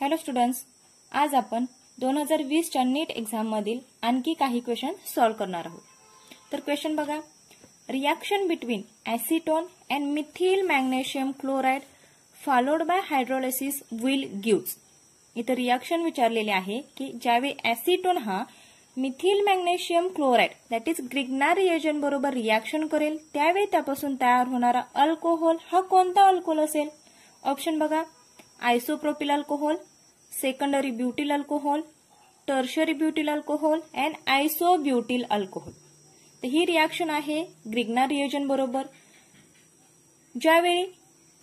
Hello students आज आपण दोन हजार वीसच्या नीट मधील आणखी काही क्वेश्चन सॉल्व्ह करणार आहोत तर क्वेश्चन बघा reaction between acetone and methyl magnesium chloride followed by hydrolysis will give इथं रिॲक्शन विचारलेले आहे की ज्यावेळी ॲसिटोन हा methyl magnesium chloride that is Grignard reagent बरोबर रिॲक्शन करेल त्यावेळी त्यापासून तयार होणारा अल्कोहोल हा कोणता अल्कोहोल असेल ऑप्शन बघा isopropyl alcohol secondary butyl alcohol tertiary butyl alcohol and isobutyl alcohol तर ही रिॲक्शन आहे ग्रिग्ना रिएजन बरोबर ज्यावेळी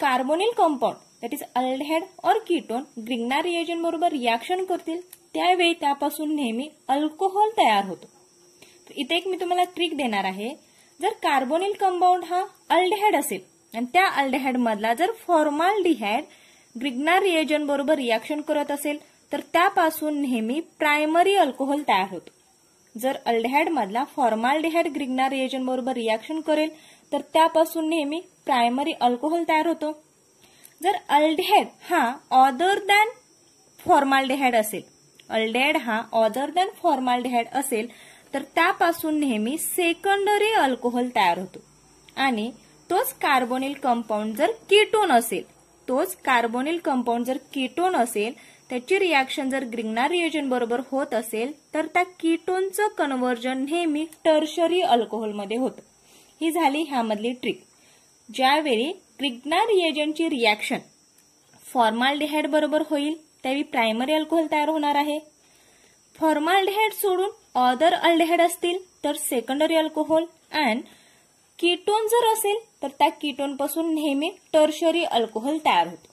carbonyl compound that is aldehyde or ketone Grignard reagent बरोबर रिॲक्शन करतील त्यावेळी त्यापासून नेहमी अल्कोहोल तयार होतो इथे एक मी तुम्हाला ट्रिक देणार आहे जर कार्बोनिल कंपाऊंड हा अल्डहेड असेल आणि त्या अल्डहेड मधला जर फॉर्माल डिहॅड ग्रिग्नार रिएजन बरोबर रिॲक्शन करत असेल तर त्यापासून नेहमी प्रायमरी अल्कोहोल तयार होतो जर अल्डहॅड मधला फॉर्माल्डिहाइड ग्रिग्नार रिएजन बरोबर रिॲक्शन करेल तर त्यापासून नेहमी प्रायमरी अल्कोहोल तयार होतो जर अल्डहॅड हा ऑदर दॅन फॉर्माल्डिहाइड असेल अल्डहॅड हा ऑदर दॅन फॉर्माल्डिहाइड असेल तर त्यापासून नेहमी सेकंडरी अल्कोहोल तयार होतो आणि तोच कार्बोनिल कंपाऊंड जर कीटोन असेल तोच कार्बोनिल कंपाऊंड जर कीटोन असेल त्याची रिॲक्शन जर ग्रिग्नार रिएजन बरोबर होत असेल तर त्या कीटोनचं कन्व्हर्जन नेहमी टर्शरी अल्कोहोलमध्ये होतं ही झाली ह्यामधली ट्रिक ज्यावेळी ग्रिग्नार रिएजनची रिॲक्शन फॉर्माल्डिहाइड बरोबर होईल त्यावेळी प्रायमरी अल्कोहोल तयार होणार आहे फॉर्माल्डिहाइड सोडून ऑदर अल्डेहाइड असतील तर सेकंडरी अल्कोहोल अँड कीटोन जर असेल तर त्या कीटोन पासून नेहमी टर्शरी अल्कोहोल तयार होतो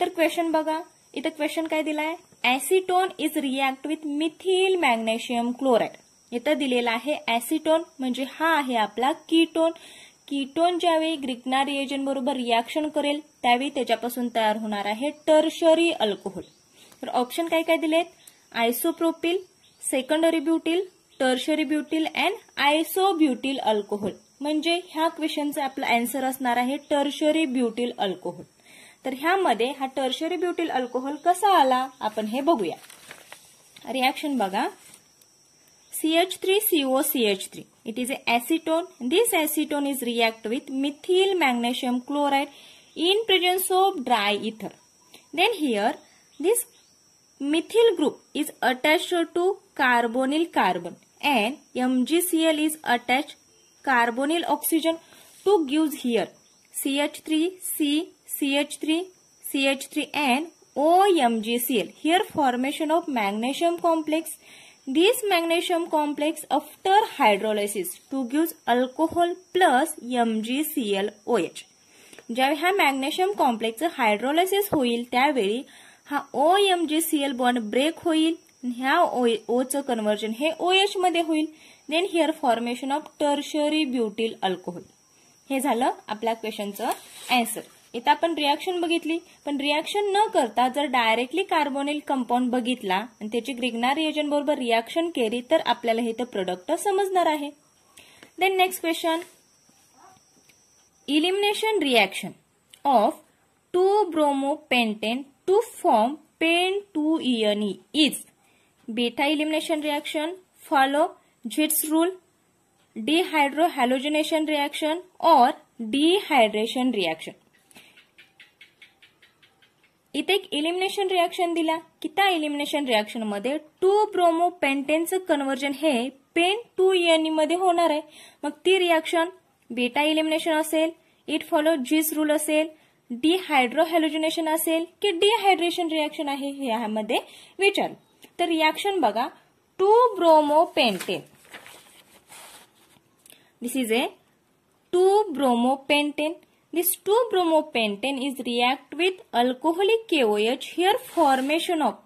तर क्वेश्चन बघा इथं क्वेश्चन काय दिलाय acetone is react with methyl magnesium chloride इथं दिलेला आहे ऍसिटोन म्हणजे हा आहे आपला कीटोन कीटोन ज्यावेळी ग्रिकना रिएजन बरोबर रिॲक्शन करेल त्यावेळी त्याच्यापासून तयार होणार आहे टर्शरी अल्कोहोल तर ऑप्शन काय काय दिलेत isopropyl secondary butyl tertiary butyl and isobutyl alcohol म्हणजे ह्या क्वेश्चनचा आपला अँसर असणार आहे टर्शरी ब्युटील अल्कोहोल तर ह्यामध्ये हा टर्शरी ब्युटील अल्कोहोल कसा आला आपण हे बघूया रिॲक्शन बघा CH three CO CH three it is acetone this acetone is react with methyl magnesium chloride in presence of dry ether then here this methyl group is attach to carbonyl carbon and MgCl is attach carbonyl oxygen to give here C H three C C H three C H three and O G C L here formation of magnesium complex this magnesium complex after hydrolysis to give alcohol plus G C L O H ज्यावेळी ह्या magnesium कॉम्प्लेक्सचं hydrolysis होईल त्यावेळी हा O G C L bond break होईल ह्या O ओचं conversion हे एच मध्ये होईल then here formation of tertiary butyl alcohol हे झालं आपल्या क्वेश्चनचं अँसर इथं आपण रिॲक्शन बघितली पण रिॲक्शन न करता जर डायरेक्टली कार्बोनिल कंपाऊंड बघितला आणि त्याची ग्रिग्ना रिएजन बरोबर रिॲक्शन केली तर आपल्याला हे तर प्रोडक्ट समजणार आहे then next question elimination reaction of two bromo pentane to form pen two ene is beta elimination reaction follow Zaitsev rule dehydrohalogenation reaction or dehydration reaction इथे एक इलिमिनेशन रिॲक्शन दिला की त्या इलिमिनेशन रिॲक्शन मध्ये two bromo पेंटेनचं conversion हे pen two ene मध्ये होणार आहे मग ती रिॲक्शन बेटा इलिमिनेशन असेल इट फॉलो जीस रूल असेल डिहायड्रोहॅलोजनेशन असेल की डिहायड्रेशन रिॲक्शन आहे ह्यामध्ये विचार तर रिॲक्शन बघा two pentane this is a two pentane this two pentane is react with alcoholic KOH here formation of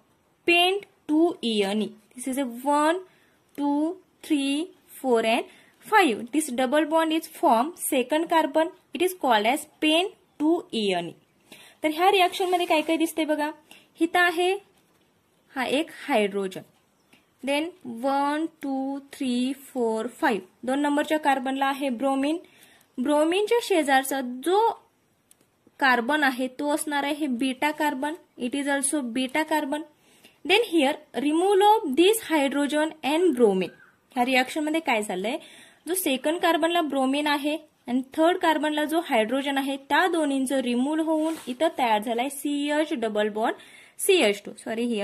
pent two ene this is a one two three four and five this double bond is form second carbon it is called as pen two ene तर ह्या reaction मध्ये काय काय दिसते बघा हिता आहे हा एक hydrogen then one two three four five दोन नंबरच्या कार्बनला आहे ब्रोमिन ब्रोमिनच्या शेजारचा जो कार्बन आहे तो असणार आहे beta carbon it is also beta carbon then here remove of this hydrogen and bromine ह्या रिॲक्शन मध्ये काय झालंय जो सेकंड कार्बनला ब्रोमिन आहे आणि थर्ड कार्बनला जो हायड्रोजन आहे त्या दोन्हींचं रिमूव्ह होऊन इथं तयार झालाय CH double bond CH two sorry C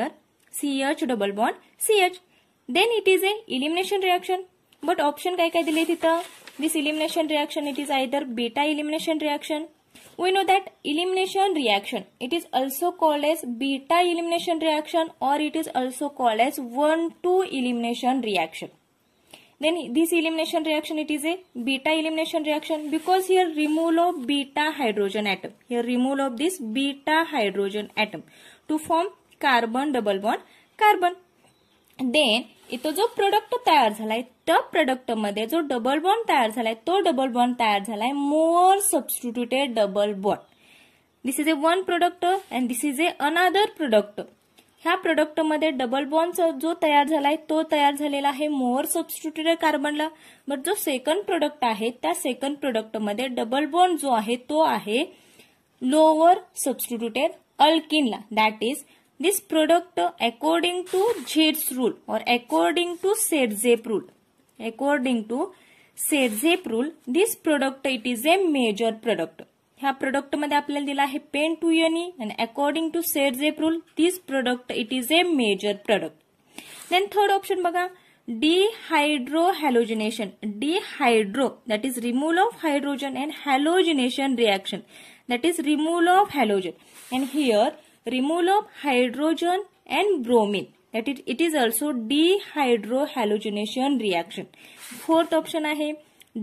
CH double bond CH Then it is a elimination reaction, but option option काय काय दिले तिथं this elimination reaction it is either beta we know that elimination reaction it is also called as beta elimination reaction or it is also called as 1 2 elimination reaction then this elimination reaction it is a beta elimination reaction because here removal of beta hydrogen atom here removal of this beta hydrogen atom to form carbon double bond carbon then इथं जो product तयार झालाय त्या product मध्ये जो double bond तयार झालाय तो डबल बॉन्ड तयार झालाय more substituted double bond this is a one product and this is a another product ह्या प्रोडक्ट मध्ये डबल बॉन्ड जो तयार झालाय तो तयार झालेला आहे मोर सबस्टिट्युटेड कार्बनला बट जो सेकंड प्रोडक्ट आहे त्या सेकंड प्रोडक्ट मध्ये डबल बॉन्ड जो आहे तो आहे लोअर सबस्टिट्युटेड अल्किनला that is this product according to Jade's rule or according to Serzev rule. According to Serzev rule, this product it is a major product. ह्या मध्ये आपल्याला दिला आहे pen two ene and according to Zaitsev rule this product it is a major product then third option बघा hydro halogenation dehydro that is removal of hydrogen and halogenation reaction that is removal of halogen and here remove of hydrogen and bromine that it, it is also dehydrohalogenation reaction fourth option आहे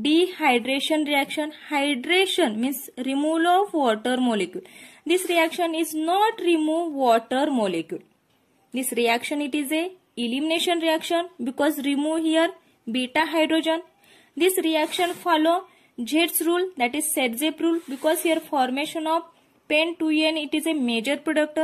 dehydration reaction hydration means removal of water molecule this reaction is not remove water molecule this reaction it is a elimination reaction because remove here beta hydrogen this reaction follow Z's rule that is Sedzev rule because here formation of pen 2n it is a major product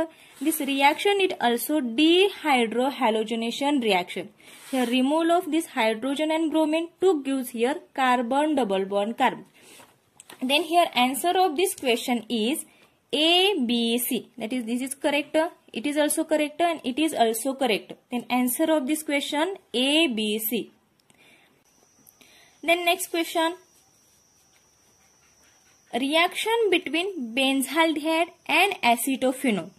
this reaction it also dehydrohalogenation reaction here removal of this hydrogen and bromine to gives here carbon double bond carbon then here answer of this question is a b c that is this is correct it is also correct and it is also correct then answer of this question a b c then next question reaction between benzaldehyde and acetophenone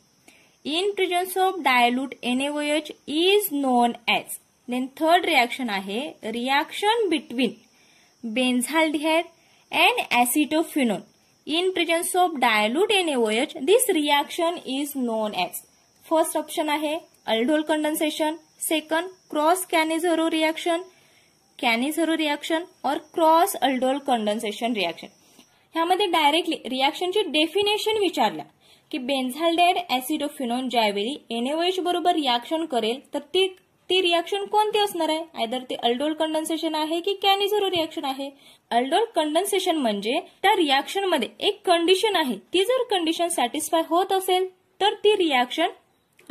in presence of dilute NaOH is known as then third reaction आहे reaction between benzaldehyde and acetophenone in presence of dilute NaOH this reaction is known as first option आहे aldol condensation second cross canizaro reaction canizaro reaction or cross aldol condensation reaction ह्यामध्ये directly रिॲक्शनची definition विचारलं की बेन्झाल died ऍसिडोफिनॉन ज्यावेळी NaOH बरोबर reaction करेल तर ती ती रिॲक्शन कोणती असणार आहे आयदर ते अल्डोल कंडन्सेशन आहे की कॅनिझर रिॲक्शन आहे अल्डोल कंडन्सेशन म्हणजे त्या रिॲक्शन मध्ये एक कंडिशन आहे ती जर कंडिशन सॅटिस्फाय होत असेल तर ती रिॲक्शन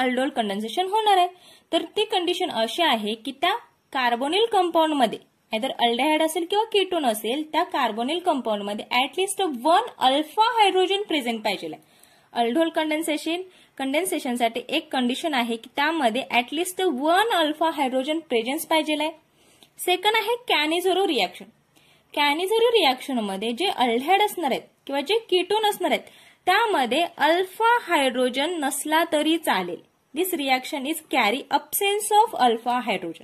अल्डोल कंडन्सेशन होणार आहे तर ती कंडिशन अशी आहे की त्या कार्बोनिल मध्ये तर अल्डेहाइड असेल किंवा किटोन असेल त्या कार्बोनिल कंपाऊंडमध्ये at least one alpha hydrogen present पाहिजे अल्ढोल कंडेन्सेशन कंडेन्सेशनसाठी एक कंडिशन आहे की त्यामध्ये at least one alpha hydrogen presence पाहिजे आहे सेकंड आहे कॅनिझोरो रिॲक्शन कॅनिझोरो रिॲक्शनमध्ये जे अल्ढाइड असणार आहेत किंवा जे किटोन असणार आहेत त्यामध्ये अल्फा हायड्रोजन नसला तरी चालेल this reaction is carry absence of alpha hydrogen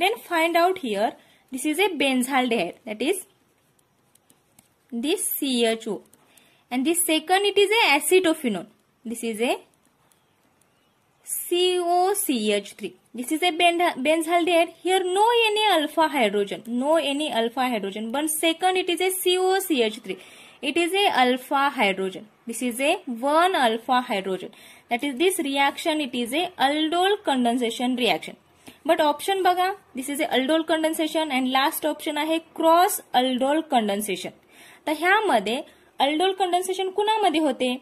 then find out here This is a benzaldehyde that is this CHO and this second it is a acetophenone. This is a COCH3. This is a benzaldehyde. Here no any alpha hydrogen. No any alpha hydrogen. But second it is a COCH3. It is a alpha hydrogen. This is a 1 alpha hydrogen. That is this reaction it is a aldol condensation reaction. But option बघा this is a aldol condensation and last option आहे cross aldol condensation तर ह्यामध्ये aldol condensation कुणामध्ये होते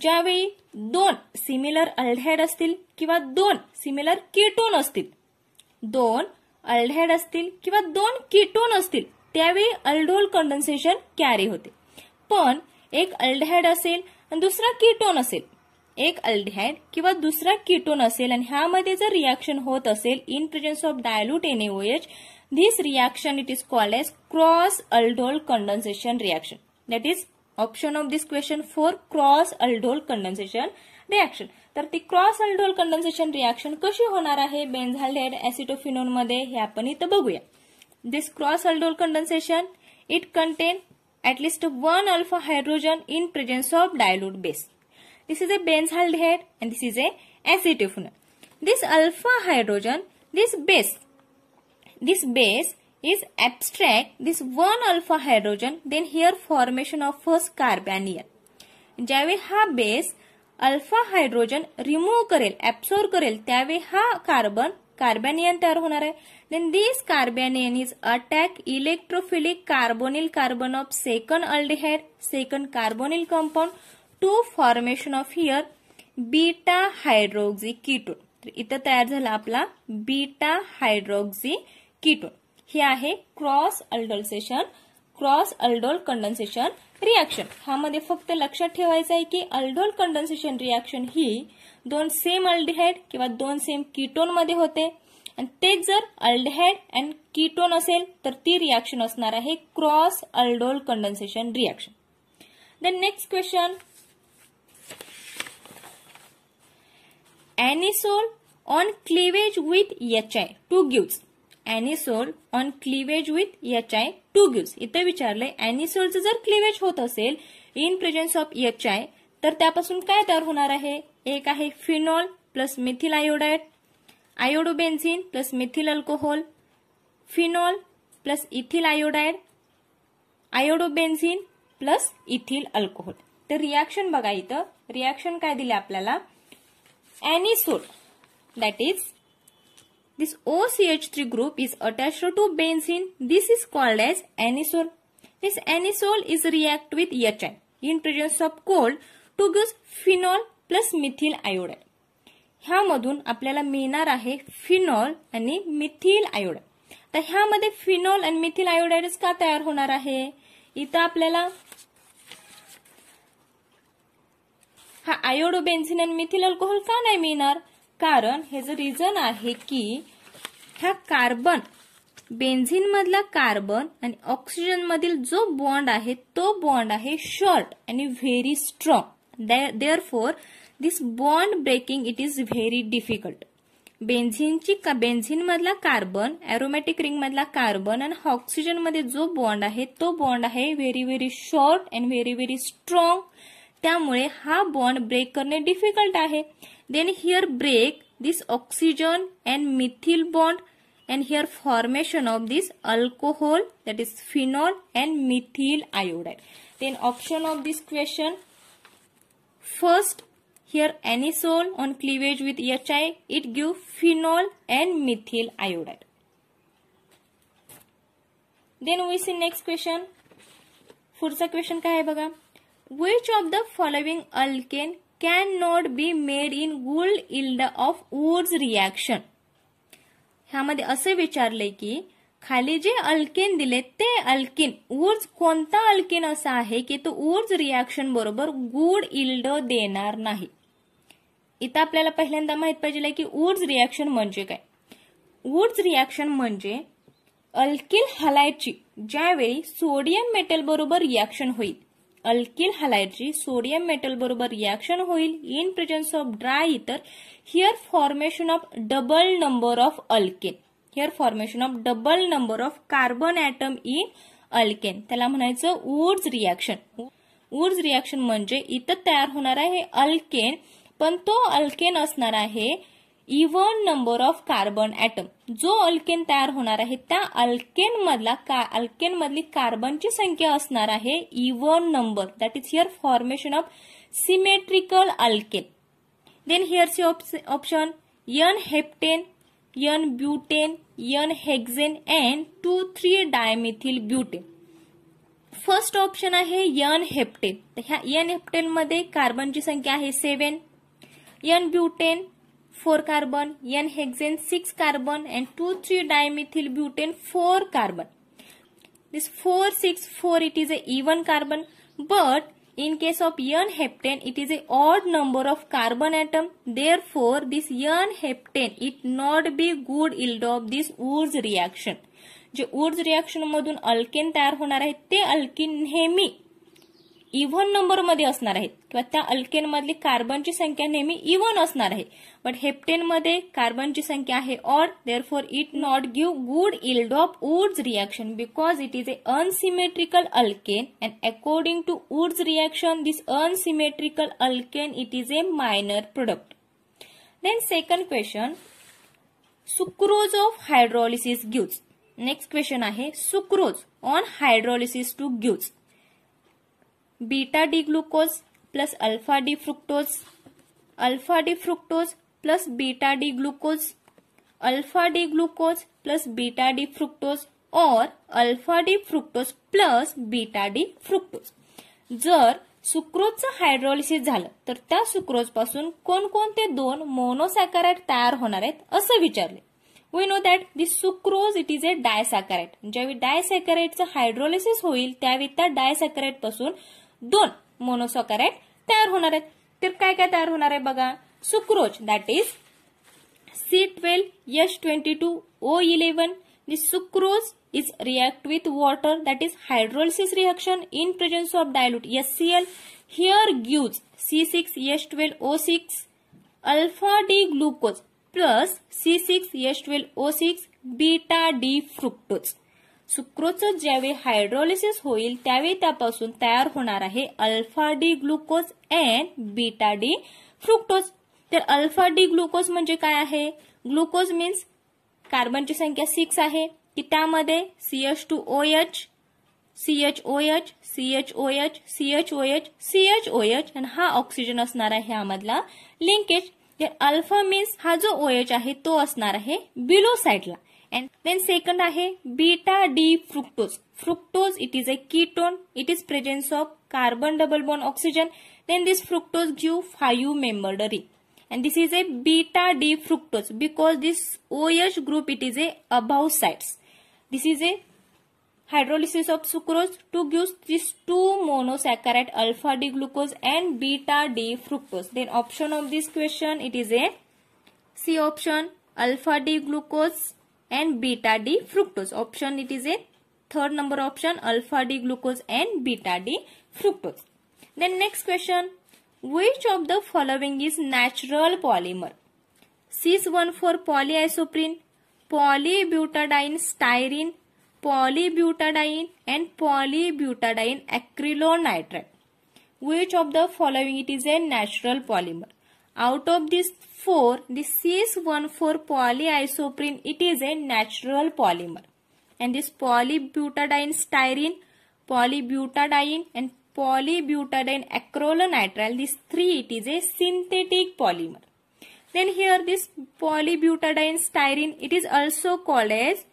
ज्यावेळी दोन similar अल्डहॅड असतील किंवा दोन सिमिलर कीटोन असतील दोन अल्डहॅड असतील किंवा दोन कीटोन असतील त्यावेळी अल्डोल कंडन्सेशन कॅरी होते पण एक अल्डहॅड असेल आणि दुसरा कीटोन असेल एक अल्डिहाइड किंवा दुसरा किटोन असेल आणि ह्यामध्ये जर रिॲक्शन होत असेल in presence of dilute NaOH this reaction it is called as cross aldol condensation reaction that is option of this question for cross aldol condensation reaction तर ती क्रॉस अल्डोल कंडेन्सेशन रिॲक्शन कशी होणार आहे बेन्झाल्डेड ऍसिटोफिनोन मध्ये हे आपण इथं बघूया this cross aldol condensation it contain at least one alpha hydrogen in presence of dilute base This is a benzaldehyde and this is a acetophenone. This alpha hydrogen, this base, this base is abstract, this one alpha hydrogen, then here formation of first carbanion. jave ha base alpha hydrogen remove करेल absorb करेल त्यावेळी हा carbon कार्बॅनियन तयार होणार आहे then this carbanion is attack electrophilic carbonyl carbon of second aldehyde second carbonyl compound to formation of here beta hydroxy ketone इथं तयार झाला आपला बीटा हायड्रोक्झी कीटोन हे आहे cross aldolisation cross aldol condensation reaction ह्यामध्ये फक्त लक्षात ठेवायचं आहे की अल्डोल कंडन्सेशन रिॲक्शन ही दोन सेम अल्डिहाइड किंवा दोन सेम किटोन मध्ये होते आणि तेच जर अल्डिहाइड अँड किटोन असेल तर ती रिॲक्शन असणार आहे cross aldol condensation reaction then next question on cleavage with H I to gives. Anisole on cleavage with H I to gives इथे विचारलंय एनिसोलचं जर क्लिवेज होत असेल in presence of H I तर त्यापासून काय तयार होणार आहे एक आहे phenol plus methyl iodide iodobenzene plus methyl alcohol phenol plus ethyl iodide iodobenzene plus ethyl alcohol तर रिॲक्शन बघा इथं रिॲक्शन काय दिले आपल्याला anisole that is this OCH3 group is attached to benzene. This is called as anisole. This anisole is react with HN, in presence of cold to give phenol plus methyl iodide. ह्या मधून आपल्याला मिळणार आहे phenol आणि methyl iodide तर ह्यामध्ये phenol आणि methyl आयोडाईडच का तयार होणार आहे इथं आपल्याला हा आयोडो बेन्झिन आणि मिथिल अल्कोहोल का नाही मिळणार कारण हे जो रिझन आहे की हा कार्बन बेन्झिन मधला कार्बन आणि ऑक्सिजन मधील जो बॉन्ड आहे तो बॉन्ड आहे शॉर्ट आणि very strong therefore this bond breaking it is very difficult बेन्झिनची बेन्झिन मधला कार्बन एरोमॅटिक रिंग मधला कार्बन आणि ऑक्सिजन मध्ये जो बॉन्ड आहे तो बॉन्ड आहे very very short and very very strong त्यामुळे हा बॉन्ड ब्रेक करणे डिफिकल्ट आहे then here break this oxygen and methyl bond and here formation of this alcohol that is phenol and methyl iodide then option of this question first here anisole on cleavage with H I it give phenol and methyl iodide then we see next question पुढचा question काय आहे बघा Which of the following alkane cannot be made in गुल्ड yield of Wood's reaction? ह्यामध्ये असे विचारले की खाली जे अल्केन दिले ते अल्किन ऊर्ज कोणता अल्किन असा आहे की तो ऊर्ज रिॲक्शन बरोबर गुड इल्ड देणार नाही इथं आपल्याला पहिल्यांदा माहित पाहिजे की ऊर्ज रिॲक्शन म्हणजे काय ऊर्ज रिॲक्शन म्हणजे अल्किन हलायची ज्यावेळी सोडियम मेटल बरोबर रिॲक्शन होईल अल्किल हलाइडची सोडियम मेटल बरोबर रिॲक्शन होईल in presence of dry ether here formation of double number of alkane here formation of double number of carbon atom in alkane त्याला म्हणायचं ऊर्ज रिॲक्शन उर्ज रिॲक्शन म्हणजे इथं तयार होणार आहे अल्केन पण तो अल्केन असणार आहे even number of carbon atom जो अल्केन तयार होणार आहे त्या अल्केन मधला अल्केन मधली कार्बनची संख्या असणार आहे even number that is here formation of symmetrical alkane then here's option n heptane n butane n hexane and two three dimethyl butane first option आहे यन हेप्टेन ह्या यन हेप्टेन मध्ये कार्बनची संख्या आहे seven n butane 4 carbon n hexane 6 carbon and 2 3 dimethyl butane 4 carbon this 4 6 4 it is a even carbon but in case of n heptane it is a odd number of carbon atom therefore this n heptane it not be good yield of this Wurtz reaction जे Wurtz reaction मधून अल्केन तयार होणार आहे ते alkene नेहमी even number मध्य आहेत किंवा मधी कार्बन की संख्या नेहमी इव्हन e असणार आहे बट कार्बन की संख्या है odd therefore it not give good yield of Wurtz reaction because it is a unsymmetrical alkane and according to Wurtz reaction this unsymmetrical alkane it is a minor product then second question sucrose of hydrolysis gives next question है sucrose on hydrolysis to gives beta D glucose plus alpha D fructose alpha D fructose plus beta D glucose alpha D glucose plus beta D fructose और alpha D fructose plus beta D fructose जर सुक्रोजचं hydrolysis झालं तर त्या sucrose पासून कोणकोणते दोन मोनोसॅकराइड तयार होणार आहेत असं विचारले we know that the sucrose it is a disaccharide ज्यावेळी डायसॅकराइडचं हायड्रोलिसिस होईल त्यावेळी त्या डायसॅकराइड पासून दोन मोनोसॉकॅरेट तयार होणार आहेत तर काय काय तयार होणार आहे बघा sucrose that is C twelve S twenty two O eleven sucrose is react with water that is hydrolysis reaction in presence of dilute S C L here gives C six S twelve O six alpha D glucose plus C six S twelve O six beta D fructose सुक्रोजचं ज्यावेळी hydrolysis होईल त्यावेळी त्यापासून तयार होणार आहे alpha D glucose and beta D fructose तर alpha D glucose म्हणजे काय आहे ग्लुकोज मीन्स कार्बनची संख्या सिक्स आहे की त्यामध्ये C H two O H C H O H C H O H C H O H C H O H आणि हा ऑक्सिजन असणार आहे ह्यामधला लिंकेज अल्फा मीन्स हा जो ओ एच आहे तो असणार आहे बिलो साईडला and then second आहे beta D fructose fructose it is a ketone it is presence of carbon double bond oxygen then this fructose give five membered ring and this is a beta D fructose because this OH group it is a above sides this is a hydrolysis of sucrose to give this two monosaccharide alpha D glucose and beta D fructose then option of this question it is a C option alpha D glucose and beta D fructose. Option it is a third number option alpha D glucose and beta D fructose. Then next question. Which of the following is natural polymer? cis-1,4 polyisoprene, polybutadiene styrene, polybutadiene and polybutadiene acrylonitrate. Which of the following it is a natural polymer? Out of these four, this is one for polyisoprene. It is a natural polymer. And this polybutadiene styrene, polybutadiene and polybutadiene acrylonitrile, these three, it is a synthetic polymer. Then here this polybutadiene styrene, it is also called as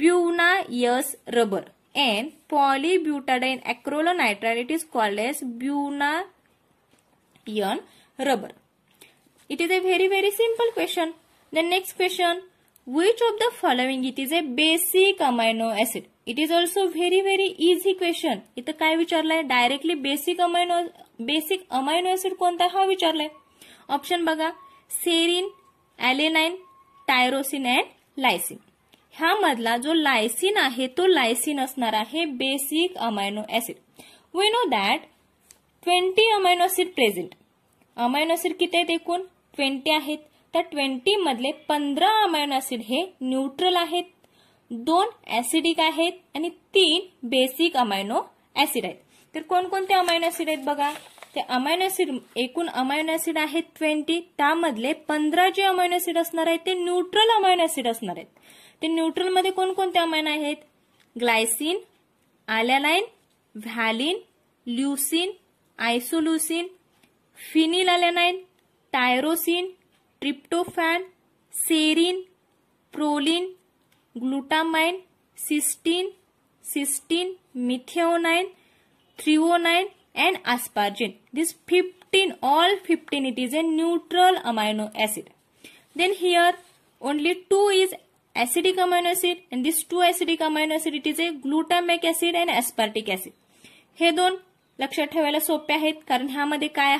bunaceous rubber and polybutadiene acrylonitrile it is called as bunaceous rubber it is a very very simple question the next question which of the following it is a basic amino acid? It is also very very easy question इथं काय विचारलंय directly basic amino basic amino acid कोणता हा विचारलाय option बघा serine alanine tyrosine and lysine ह्यामधला जो lysine आहे तो लायसिन असणार आहे basic amino acid we know that twenty amino present amino acid किती आहेत एकूण ट्वेंटी आहेत त्या ट्वेंटी मधले पंधरा अमायनो ऍसिड हे न्यूट्रल आहेत दोन ऍसिडिक आहेत आणि तीन बेसिक अमायनो ऍसिड आहेत तर कोणकोणते अमायनो ऍसिड आहेत बघा ते अमायनो ऍसिड एकूण अमायनो ऍसिड आहेत ट्वेंटी त्यामधले पंधरा जे अमायनो ऍसिड असणार आहेत ते न्यूट्रल अमायनो ऍसिड असणार आहेत ते न्यूट्रलमध्ये कोणकोणते अमायनो आहेत glycine alanine valine leucine isoleucine phenylalanine tyrosine tryptophan serine proline glutamine cysteine cysteine methionine threonine and asparagine this 15 all fifteen it is a neutral amino acid then here only two is acidic amino acid and this two acidic amino acid it is a glutamic acid and aspartic acid हे दोन लक्षा सोपे हैं कारण हाथ का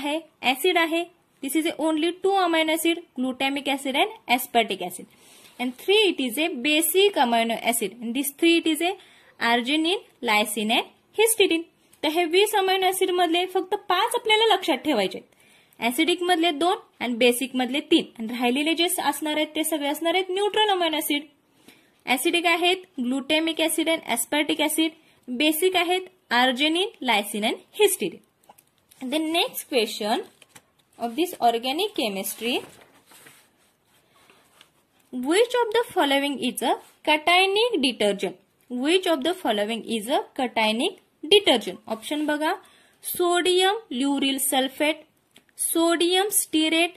acid है this is a only two amino acid glutamic acid and aspartic acid and three it is a basic amino acid and this three it is a arginine lysine and histidine तर हे वीस amino acid मधले फक्त पाच आपल्याला लक्षात ठेवायचे दोन एंड बेसिक मधले तीन आणि राहिलेले जे असणार आहेत ते सगळे असणार आहेत न्यूट्रल अमायनो एसिड ऍसिडिक आहेत glutamic acid and aspartic acid basic है arginine lysine and histidine next question of this organic chemistry which of the following is a cationic detergent which of the following is a cationic detergent option baga sodium lauryl sulfate sodium stearate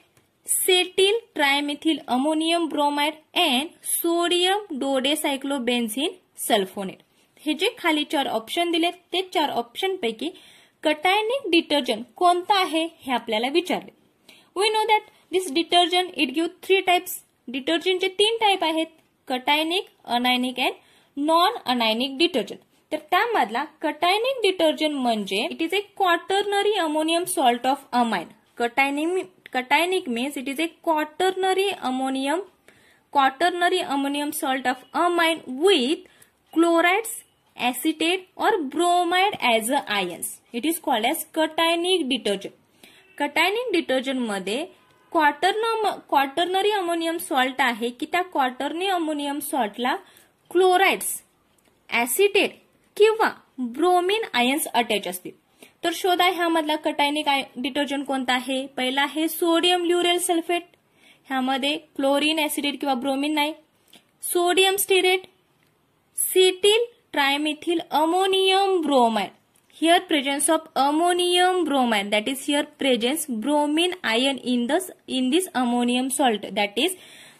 cetyl trimethyl ammonium bromide and sodium dodecyclobenzene sulfonate हे जे खाली चार option दिले ते चार option पैकी cationic detergent कोणता आहे हे आपल्याला विचारले we know that this detergent it give three types डिटर्जंटचे तीन टाईप आहेत cationic anionic and non anionic detergent तर त्यामधला कटायनिक डिटर्जंट म्हणजे it is a quaternary ammonium salt of amine cationic cationic means it is a quaternary ammonium quaternary ammonium salt of amine with chlorides acetate और bromide as a ions it is called as cationic detergent cationic डिटर्जंटमध्ये मध्ये quaternary ammonium salt आहे की त्या quaternary ammonium सॉल्टला chlorides acetate किंवा bromine ions attach असतील तर शोधा ह्यामधला कटायनिक डिटर्जंट कोणता आहे पहिला आहे सोडियम ल्युरेल सल्फेट ह्यामध्ये क्लोरीन एसिडेट किंवा ब्रोमिन नाही sodium stearate cetyl trimethyl ammonium bromide here presence of ammonium bromide that is here presence bromine ion in this in this ammonium salt that is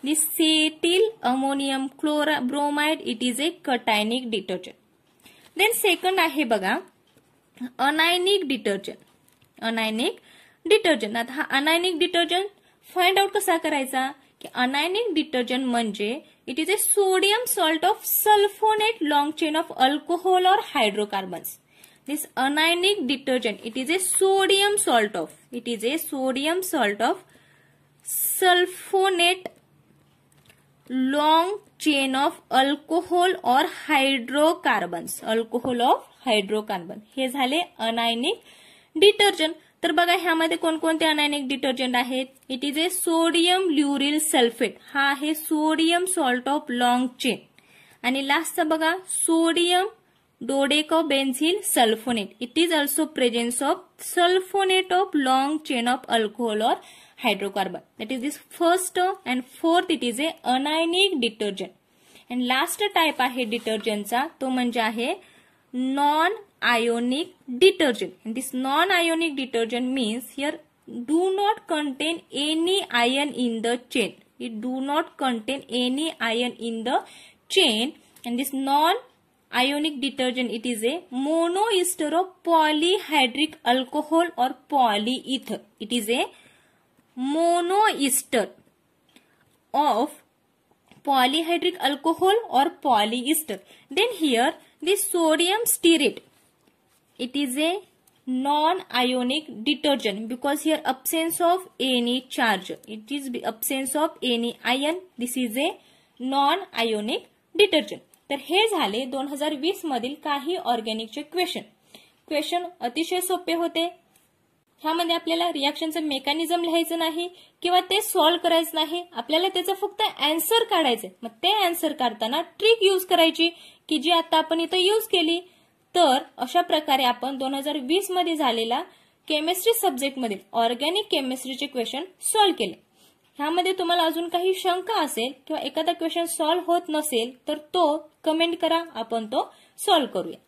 this cetyl ammonium chloride bromide it is a cationic detergent then second आहे बघा अनायनिक detergent अनायनिक detergent आता हा अनायनिक detergent find out कसा करायचा की anionic detergent म्हणजे It is a sodium salt of sulfonate long chain of alcohol or hydrocarbons. This anionic detergent, it is a sodium salt of, it is a sodium salt of sulfonate long chain of alcohol or hydrocarbons. Alcohol of hydrocarbon. हे झाले अनायनिक detergent तर बघा ह्यामध्ये कोणकोणते anionic detergent आहेत it is a sodium lauryl sulphate हा आहे sodium salt of long chain आणि लास्टचा बघा सोडियम डोडेको benzyl sulphonate it is also presence of sulphonate of long chain of alcohol or hydrocarbon that is this first and fourth it is a anionic detergent and last type आहे डिटर्जंटचा तो म्हणजे आहे non ionic detergent. And this non-ionic detergent means here do not contain any iron in the chain. It do not contain any iron in the chain. And this non-ionic detergent, it is a monoester of polyhydric alcohol or polyether. It is a monoester of polyhydric alcohol or polyester. Then here the sodium stearate it is a non-ionic detergent because here absence of any charge it is absence of any ion this is a non-ionic detergent तर हे झाले दोन हजार वीस मधील काही ऑर्गॅनिकचे question question अतिशय सोपे होते ह्यामध्ये आपल्याला रिॲक्शनचं मेकॅनिझम लिहायचं नाही किंवा ते सॉल्व्ह करायचं नाही आपल्याला त्याचं फक्त अँसर काढायचंय मग ते अँसर काढताना ट्रिक यूज करायची की जी आता आपण इथं यूज केली तर अशा प्रकारे आपण दोन हजार वीस मध्ये झालेला केमिस्ट्री सब्जेक्ट मधील ऑर्गॅनिक केमिस्ट्रीचे क्वेश्चन सॉल्व्ह केले ह्यामध्ये तुम्हाला अजून काही शंका असेल किंवा एखादा क्वेश्चन सॉल्व्ह होत नसेल तर तो कमेंट करा आपण तो सॉल्व्ह करूया